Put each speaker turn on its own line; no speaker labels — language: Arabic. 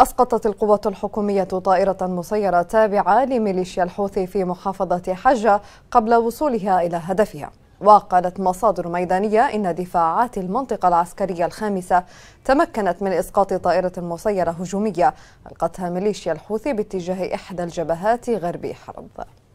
أسقطت القوات الحكومية طائرة مسيرة تابعة لميليشيا الحوثي في محافظة حجة قبل وصولها إلى هدفها وقالت مصادر ميدانية إن دفاعات المنطقة العسكرية الخامسة تمكنت من إسقاط طائرة مسيرة هجومية ألقتها ميليشيا الحوثي باتجاه إحدى الجبهات غرب حرب